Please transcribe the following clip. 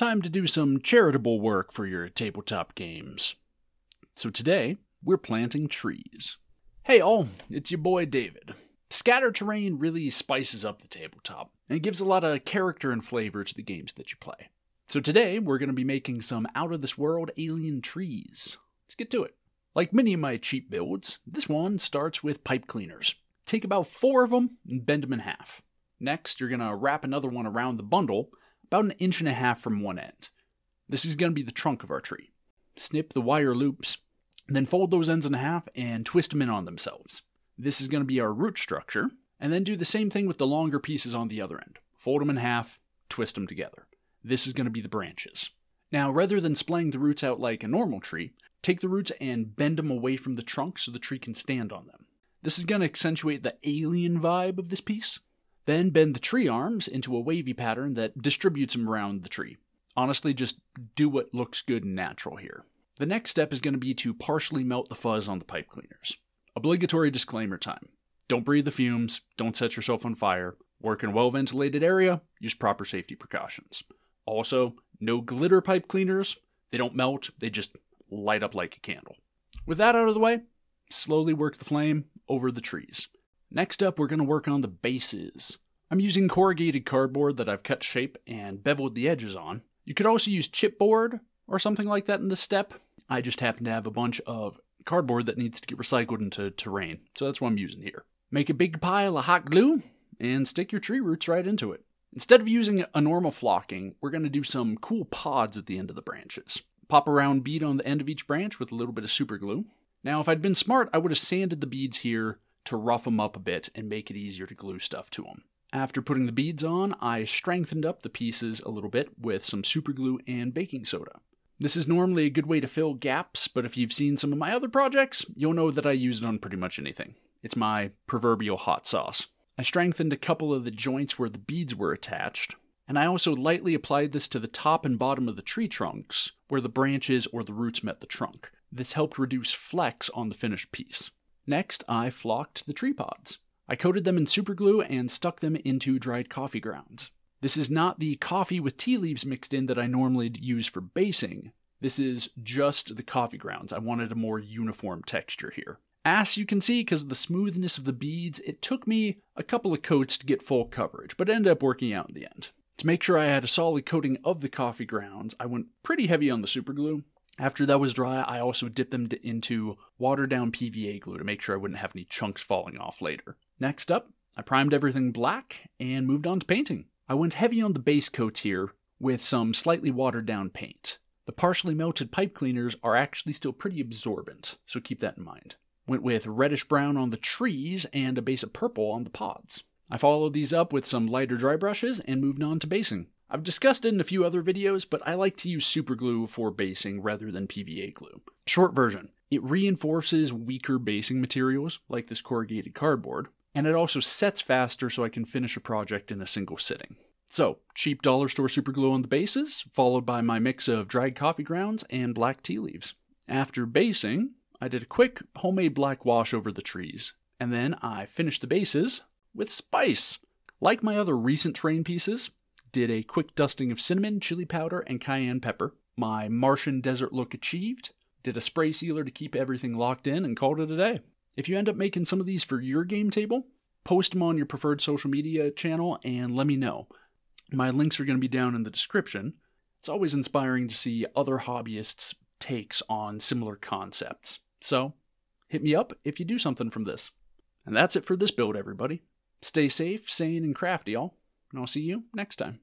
time to do some charitable work for your tabletop games. So today, we're planting trees. Hey all, it's your boy David. Scatter terrain really spices up the tabletop and gives a lot of character and flavor to the games that you play. So today, we're going to be making some out of this world alien trees. Let's get to it. Like many of my cheap builds, this one starts with pipe cleaners. Take about four of them and bend them in half. Next, you're going to wrap another one around the bundle about an inch and a half from one end. This is going to be the trunk of our tree. Snip the wire loops, then fold those ends in half and twist them in on themselves. This is going to be our root structure, and then do the same thing with the longer pieces on the other end. Fold them in half, twist them together. This is going to be the branches. Now, rather than splaying the roots out like a normal tree, take the roots and bend them away from the trunk so the tree can stand on them. This is going to accentuate the alien vibe of this piece, then bend the tree arms into a wavy pattern that distributes them around the tree. Honestly, just do what looks good and natural here. The next step is going to be to partially melt the fuzz on the pipe cleaners. Obligatory disclaimer time. Don't breathe the fumes, don't set yourself on fire, work in a well ventilated area, use proper safety precautions. Also, no glitter pipe cleaners, they don't melt, they just light up like a candle. With that out of the way, slowly work the flame over the trees. Next up, we're going to work on the bases. I'm using corrugated cardboard that I've cut shape and beveled the edges on. You could also use chipboard or something like that in this step. I just happen to have a bunch of cardboard that needs to get recycled into terrain, so that's what I'm using here. Make a big pile of hot glue and stick your tree roots right into it. Instead of using a normal flocking, we're going to do some cool pods at the end of the branches. Pop a round bead on the end of each branch with a little bit of super glue. Now, if I'd been smart, I would have sanded the beads here to rough them up a bit and make it easier to glue stuff to them. After putting the beads on, I strengthened up the pieces a little bit with some super glue and baking soda. This is normally a good way to fill gaps, but if you've seen some of my other projects, you'll know that I use it on pretty much anything. It's my proverbial hot sauce. I strengthened a couple of the joints where the beads were attached, and I also lightly applied this to the top and bottom of the tree trunks, where the branches or the roots met the trunk. This helped reduce flex on the finished piece. Next, I flocked the tree pods. I coated them in superglue and stuck them into dried coffee grounds. This is not the coffee with tea leaves mixed in that I normally use for basing. This is just the coffee grounds. I wanted a more uniform texture here. As you can see, because of the smoothness of the beads, it took me a couple of coats to get full coverage, but ended up working out in the end. To make sure I had a solid coating of the coffee grounds, I went pretty heavy on the superglue. After that was dry, I also dipped them into watered down PVA glue to make sure I wouldn't have any chunks falling off later. Next up, I primed everything black and moved on to painting. I went heavy on the base coats here with some slightly watered down paint. The partially melted pipe cleaners are actually still pretty absorbent, so keep that in mind. Went with reddish brown on the trees and a base of purple on the pods. I followed these up with some lighter dry brushes and moved on to basing. I've discussed it in a few other videos, but I like to use super glue for basing rather than PVA glue. Short version, it reinforces weaker basing materials, like this corrugated cardboard, and it also sets faster so I can finish a project in a single sitting. So, cheap dollar store superglue on the bases, followed by my mix of dried coffee grounds and black tea leaves. After basing, I did a quick homemade black wash over the trees, and then I finished the bases with spice. Like my other recent terrain pieces, did a quick dusting of cinnamon, chili powder, and cayenne pepper. My Martian desert look achieved, did a spray sealer to keep everything locked in, and called it a day. If you end up making some of these for your game table, post them on your preferred social media channel and let me know. My links are going to be down in the description. It's always inspiring to see other hobbyists' takes on similar concepts. So, hit me up if you do something from this. And that's it for this build, everybody. Stay safe, sane, and crafty, all, and I'll see you next time.